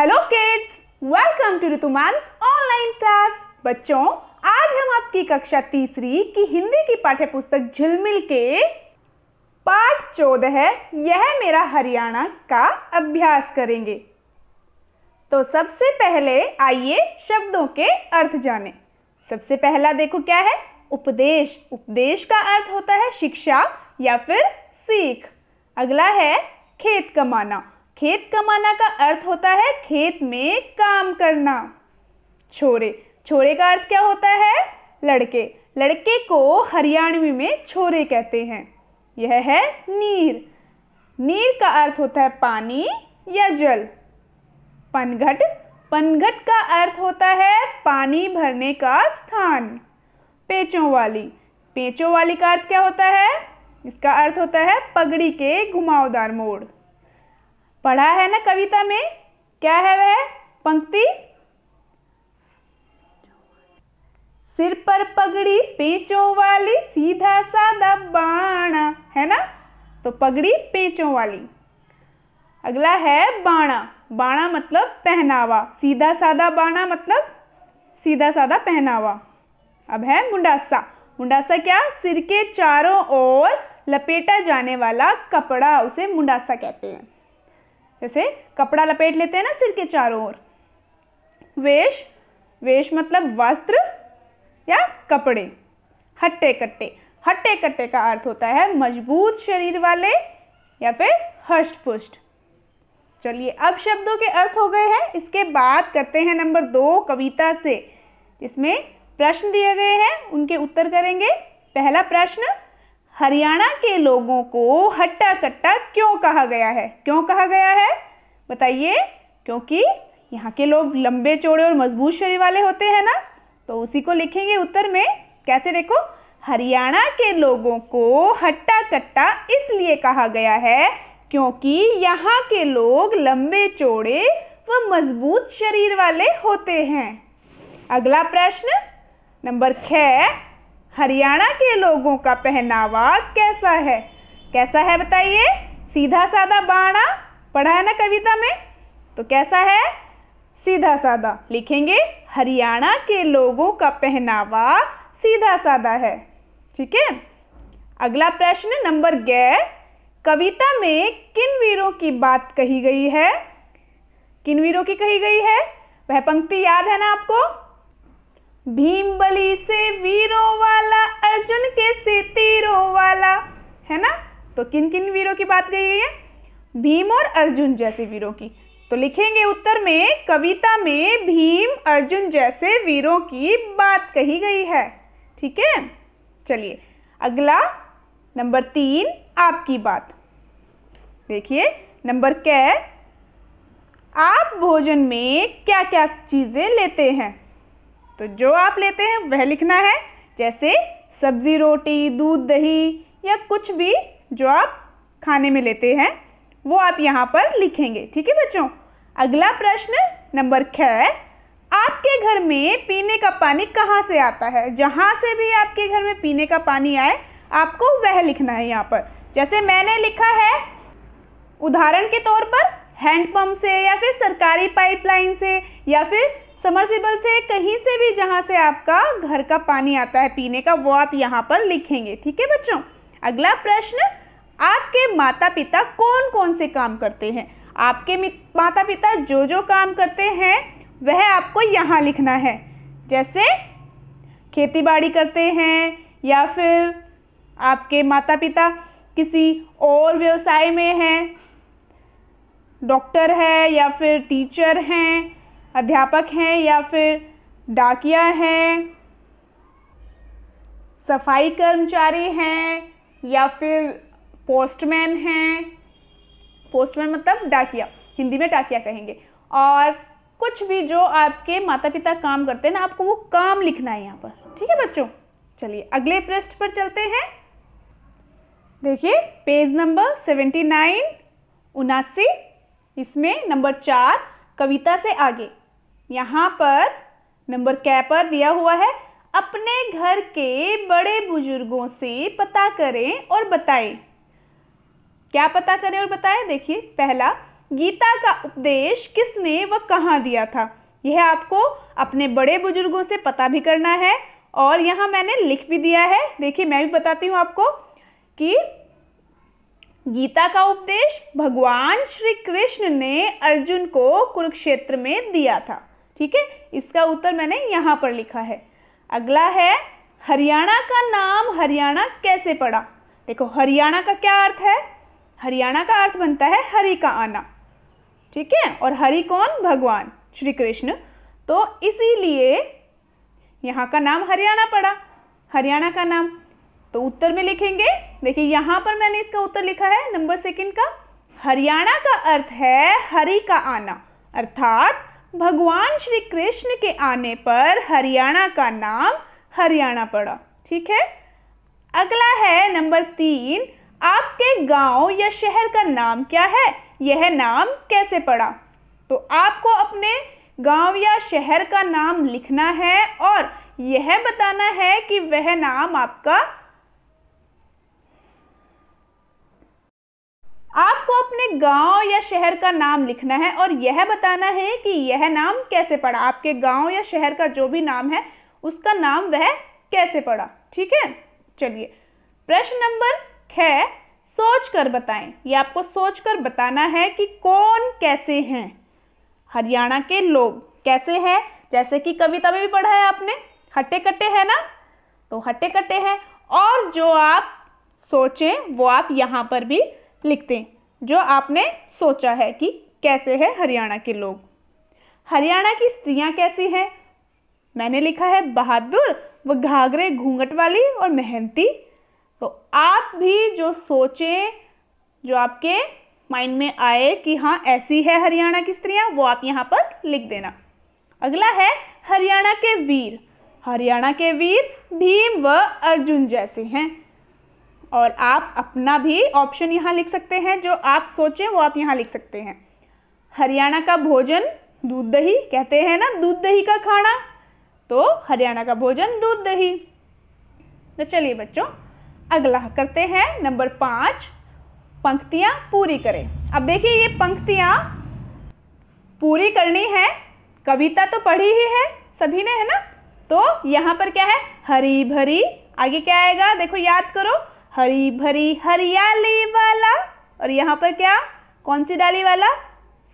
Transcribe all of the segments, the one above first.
hello kids welcome to ऋतुमांस online class बच्चों आज हम आपकी कक्षा तीसरी की हिंदी की पाठ्य पुस्तक झिलमिल के पाठ चौदह यह मेरा हरियाणा का अभ्यास करेंगे तो सबसे पहले आइए शब्दों के अर्थ जानें सबसे पहला देखो क्या है उपदेश उपदेश का अर्थ होता है शिक्षा या फिर सीख अगला है खेत कमाना खेत कमाना का अर्थ होता है खेत में काम करना छोरे छोरे का अर्थ क्या होता है लड़के लड़के को हरियाणवी में छोरे कहते हैं यह है नीर नीर का अर्थ होता है पानी या जल पनघट पनघट का अर्थ होता है पानी भरने का स्थान पेचों वाली पेचों वाली का अर्थ क्या होता है इसका अर्थ होता है पगड़ी के घुमावदार मोड़ पढ़ा है ना कविता में क्या है वह पंक्ति सिर पर पगड़ी पेचों वाली सीधा साधा बाणा है ना तो पगड़ी पेचों वाली अगला है बाणा बाणा मतलब पहनावा सीधा साधा बाणा मतलब सीधा साधा पहनावा अब है मुंडासा मुंडासा क्या सिर के चारों ओर लपेटा जाने वाला कपड़ा उसे मुंडासा कहते हैं जैसे कपड़ा लपेट लेते हैं ना सिर के चारों ओर वेश वेश मतलब वस्त्र या कपड़े हट्टे कट्टे हट्टे कट्टे का अर्थ होता है मजबूत शरीर वाले या फिर हष्ट पुष्ट चलिए अब शब्दों के अर्थ हो गए हैं इसके बाद करते हैं नंबर दो कविता से इसमें प्रश्न दिए गए हैं उनके उत्तर करेंगे पहला प्रश्न हरियाणा के लोगों को हट्टा कट्टा क्यों कहा गया है क्यों कहा गया है बताइए क्योंकि यहाँ के लोग लंबे चौड़े और मजबूत शरीर वाले होते हैं ना तो उसी को लिखेंगे उत्तर में कैसे देखो हरियाणा के लोगों को हट्टा कट्टा इसलिए कहा गया है क्योंकि यहाँ के लोग लंबे चौड़े व मजबूत शरीर वाले होते हैं अगला प्रश्न नंबर छः हरियाणा के लोगों का पहनावा कैसा है कैसा है बताइए सीधा साधा बाणा पढ़ा है ना कविता में तो कैसा है सीधा साधा लिखेंगे हरियाणा के लोगों का पहनावा सीधा साधा है ठीक है अगला प्रश्न नंबर गै कविता में किन वीरों की बात कही गई है किन वीरों की कही गई है वह पंक्ति याद है ना आपको भीम बली से वीरों वाला अर्जुन के से तीरों वाला है ना तो किन किन वीरों की बात गई है भीम और अर्जुन जैसे वीरों की तो लिखेंगे उत्तर में कविता में भीम अर्जुन जैसे वीरों की बात कही गई है ठीक है चलिए अगला नंबर तीन आपकी बात देखिए नंबर कै आप भोजन में क्या क्या चीज़ें लेते हैं तो जो आप लेते हैं वह लिखना है जैसे सब्ज़ी रोटी दूध दही या कुछ भी जो आप खाने में लेते हैं वो आप यहाँ पर लिखेंगे ठीक है बच्चों अगला प्रश्न नंबर ख आपके घर में पीने का पानी कहाँ से आता है जहाँ से भी आपके घर में पीने का पानी आए आपको वह लिखना है यहाँ पर जैसे मैंने लिखा है उदाहरण के तौर पर हैंडपम्प से या फिर सरकारी पाइपलाइन से या फिर समरसेबल से कहीं से भी जहाँ से आपका घर का पानी आता है पीने का वो आप यहाँ पर लिखेंगे ठीक है बच्चों अगला प्रश्न आपके माता पिता कौन कौन से काम करते हैं आपके माता पिता जो जो काम करते हैं वह आपको यहाँ लिखना है जैसे खेती बाड़ी करते हैं या फिर आपके माता पिता किसी और व्यवसाय में हैं डॉक्टर है या फिर टीचर हैं अध्यापक हैं या फिर डाकिया हैं सफाई कर्मचारी हैं या फिर पोस्टमैन हैं पोस्टमैन मतलब डाकिया हिंदी में डाकिया कहेंगे और कुछ भी जो आपके माता पिता काम करते हैं ना आपको वो काम लिखना है यहाँ पर ठीक है बच्चों चलिए अगले पृष्ठ पर चलते हैं देखिए पेज नंबर सेवेंटी नाइन उनासी इसमें नंबर चार कविता से आगे यहाँ पर नंबर कै पर दिया हुआ है अपने घर के बड़े बुजुर्गों से पता करें और बताएं क्या पता करें और बताएं देखिए पहला गीता का उपदेश किसने व कहा दिया था यह आपको अपने बड़े बुजुर्गों से पता भी करना है और यहां मैंने लिख भी दिया है देखिए मैं भी बताती हूं आपको कि गीता का उपदेश भगवान श्री कृष्ण ने अर्जुन को कुरुक्षेत्र में दिया था ठीक है इसका उत्तर मैंने यहाँ पर लिखा है अगला है हरियाणा का नाम हरियाणा कैसे पड़ा देखो हरियाणा का क्या अर्थ है हरियाणा का अर्थ बनता है हरि का आना ठीक है और हरि कौन भगवान श्री कृष्ण तो इसीलिए यहाँ का नाम हरियाणा पड़ा हरियाणा का नाम तो उत्तर में लिखेंगे देखिए यहाँ पर मैंने इसका उत्तर लिखा है नंबर सेकंड का हरियाणा का अर्थ है हरि का आना अर्थात भगवान श्री कृष्ण के आने पर हरियाणा का नाम हरियाणा पड़ा ठीक है अगला है नंबर तीन आपके गांव या शहर का नाम क्या है यह नाम कैसे पड़ा तो आपको अपने गांव या शहर का नाम लिखना है और यह बताना है कि वह नाम आपका आपको अपने गांव या शहर का नाम लिखना है और यह बताना है कि यह नाम कैसे पड़ा आपके गांव या शहर का जो भी नाम है उसका नाम वह कैसे पड़ा ठीक है चलिए प्रश्न नंबर है सोच कर बताएं ये आपको सोच कर बताना है कि कौन कैसे हैं हरियाणा के लोग कैसे हैं जैसे कि कविता में भी पढ़ा है आपने हट्टे कट्टे है ना तो हट्टे कट्टे हैं और जो आप सोचें वो आप यहाँ पर भी लिखते हैं जो आपने सोचा है कि कैसे है हरियाणा के लोग हरियाणा की स्त्रियां कैसी हैं मैंने लिखा है बहादुर व घाघरे घूंघट वाली और मेहनती तो आप भी जो सोचें जो आपके माइंड में आए कि हाँ ऐसी है हरियाणा की स्त्रियां वो आप यहाँ पर लिख देना अगला है हरियाणा के वीर हरियाणा के वीर भीम व अर्जुन जैसे हैं और आप अपना भी ऑप्शन यहाँ लिख सकते हैं जो आप सोचें वो आप यहाँ लिख सकते हैं हरियाणा का भोजन दूध दही कहते हैं ना दूध दही का खाना तो हरियाणा का भोजन दूध दही तो चलिए बच्चों अगला करते हैं नंबर पाँच पंक्तियाँ पूरी करें अब देखिए ये पंक्तियाँ पूरी करनी है कविता तो पढ़ी ही है सभी ने है ना तो यहाँ पर क्या है हरी भरी आगे क्या आएगा देखो याद करो हरी भरी हरियाली वाला और यहाँ पर क्या कौन सी डाली वाला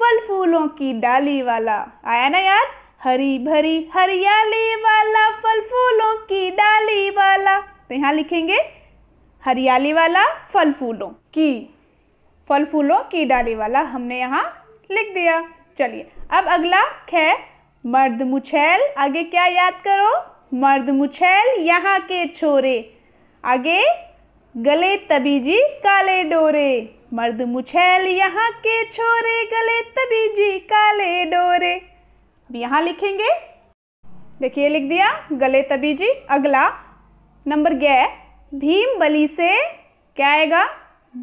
फल फूलों की डाली वाला आया ना यार हरी भरी हरियाली वाला फल फूलों की डाली वाला तो यहाँ लिखेंगे हरियाली वाला फल फूलों की फल फूलों की डाली वाला हमने यहाँ लिख दिया चलिए अब अगला है मर्द मुछैल आगे क्या याद करो मर्द मुछैल यहाँ के छोरे आगे गले तभी जी काले डोरे मर्द मुछैल यहाँ के छोरे गले तभी जी काले डोरे अब यहाँ लिखेंगे देखिए लिख दिया गले तभी जी अगला नंबर गया भीम बली से क्या आएगा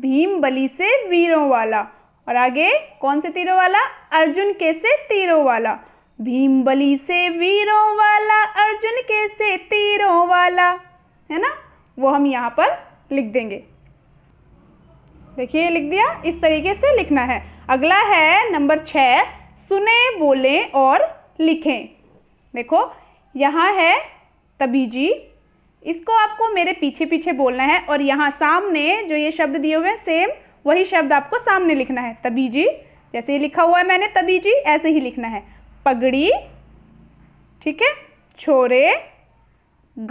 भीम बली से वीरों वाला और आगे कौन से तीरों वाला अर्जुन के से तीरों वाला भीम बली से वीरों वाला अर्जुन के से तीरों वाला है ना वो हम यहाँ पर लिख देंगे देखिए लिख दिया इस तरीके से लिखना है अगला है नंबर छ सुने बोलें और लिखें देखो यहाँ है तबीजी इसको आपको मेरे पीछे पीछे बोलना है और यहाँ सामने जो ये शब्द दिए हुए हैं सेम वही शब्द आपको सामने लिखना है तबीजी जैसे ही लिखा हुआ है मैंने तबीजी ऐसे ही लिखना है पगड़ी ठीक है छोरे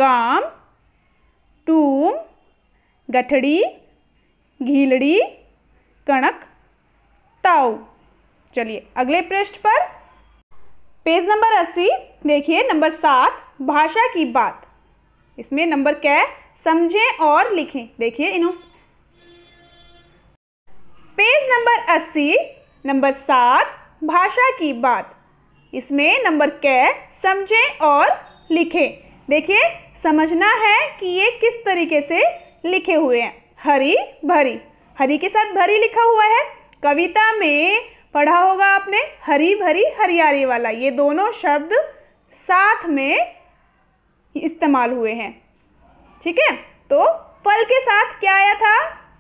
गाम गठड़ी घीलड़ी कणक ताऊ चलिए अगले पृष्ठ पर पेज नंबर अस्सी देखिए नंबर सात भाषा की बात इसमें नंबर क्या है समझें और लिखें देखिए इन पेज नंबर अस्सी नंबर सात भाषा की बात इसमें नंबर है समझें और लिखें देखिए समझना है कि ये किस तरीके से लिखे हुए हैं हरी भरी हरी के साथ भरी लिखा हुआ है कविता में पढ़ा होगा आपने हरी भरी हरियाली वाला ये दोनों शब्द साथ में इस्तेमाल हुए हैं ठीक है तो फल के साथ क्या आया था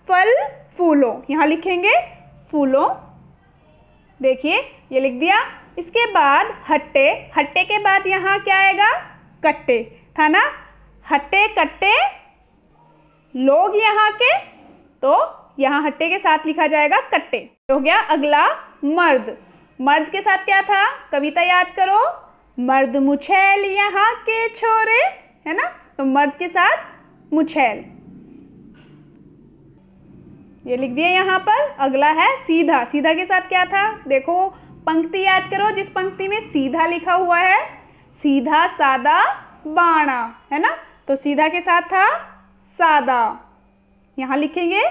फल फूलों यहाँ लिखेंगे फूलों देखिए ये लिख दिया इसके बाद हट्टे हट्टे के बाद यहाँ क्या आएगा कट्टे था ना हट्टे कट्टे लोग यहाँ के तो यहाँ हट्टे के साथ लिखा जाएगा कट्टे हो गया अगला मर्द मर्द के साथ क्या था कविता याद करो मर्द मुछैल यहाँ के छोरे है ना तो मर्द के साथ मुछैल ये लिख दिया यहाँ पर अगला है सीधा सीधा के साथ क्या था देखो पंक्ति याद करो जिस पंक्ति में सीधा लिखा हुआ है सीधा सादा बाणा है ना तो सीधा के साथ था सादा यहाँ लिखेंगे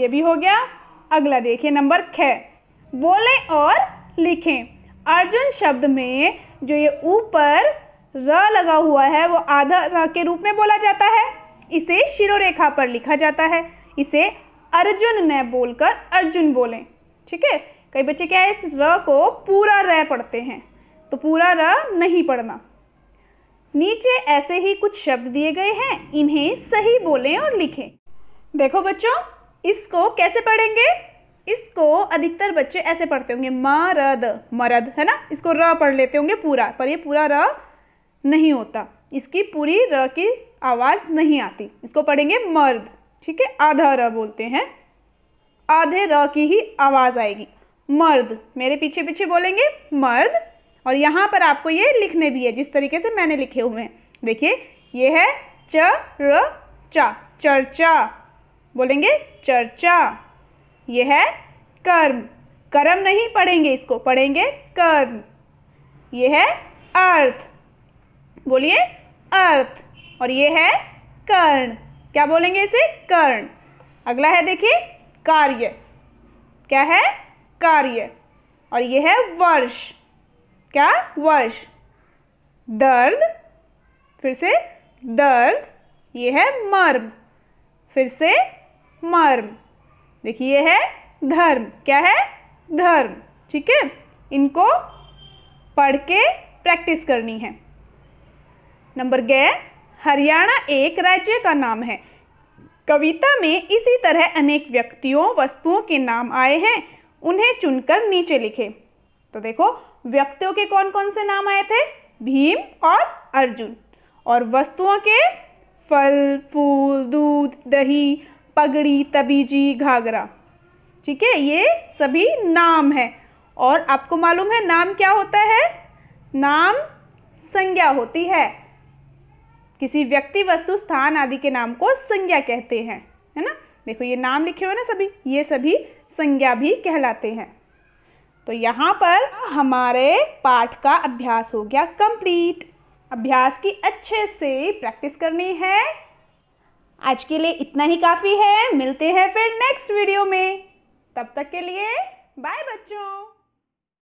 ये भी हो गया अगला देखिए नंबर ख बोले और लिखें अर्जुन शब्द में जो ये ऊपर र लगा हुआ है वो आधा र के रूप में बोला जाता है इसे शिरोरेखा पर लिखा जाता है इसे अर्जुन ने बोलकर अर्जुन बोलें ठीक है कई बच्चे क्या है इस र को पूरा र पढ़ते हैं तो पूरा र नहीं पढ़ना नीचे ऐसे ही कुछ शब्द दिए गए हैं इन्हें सही बोलें और लिखें देखो बच्चों इसको कैसे पढ़ेंगे इसको अधिकतर बच्चे ऐसे पढ़ते होंगे मरद मरद है ना इसको र पढ़ लेते होंगे पूरा पर ये पूरा र नहीं होता इसकी पूरी र की आवाज़ नहीं आती इसको पढ़ेंगे मर्द ठीक है आधा र बोलते हैं आधे र की ही आवाज़ आएगी मर्द मेरे पीछे पीछे बोलेंगे मर्द और यहाँ पर आपको ये लिखने भी है जिस तरीके से मैंने लिखे हुए हैं देखिए ये है च र चा चर्चा बोलेंगे चर्चा ये है कर्म कर्म नहीं पढ़ेंगे इसको पढ़ेंगे कर्म ये है अर्थ बोलिए अर्थ और ये है कर्ण क्या बोलेंगे इसे कर्ण अगला है देखिए कार्य क्या है कार्य और ये है वर्ष क्या वर्ष दर्द फिर से दर्द ये है मर्म फिर से मर्म देखिए ये है धर्म क्या है धर्म ठीक है इनको पढ़ के प्रैक्टिस करनी है नंबर गए हरियाणा एक राज्य का नाम है कविता में इसी तरह अनेक व्यक्तियों वस्तुओं के नाम आए हैं उन्हें चुनकर नीचे लिखें तो देखो व्यक्तियों के कौन कौन से नाम आए थे भीम और अर्जुन और वस्तुओं के फल फूल दूध दही पगड़ी तबीजी घाघरा ठीक है ये सभी नाम है और आपको मालूम है नाम क्या होता है नाम संज्ञा होती है किसी व्यक्ति वस्तु स्थान आदि के नाम को संज्ञा कहते हैं है ना देखो ये नाम लिखे हुए ना सभी ये सभी संज्ञा भी कहलाते हैं तो यहाँ पर हमारे पाठ का अभ्यास हो गया कंप्लीट अभ्यास की अच्छे से प्रैक्टिस करनी है आज के लिए इतना ही काफ़ी है मिलते हैं फिर नेक्स्ट वीडियो में तब तक के लिए बाय बच्चों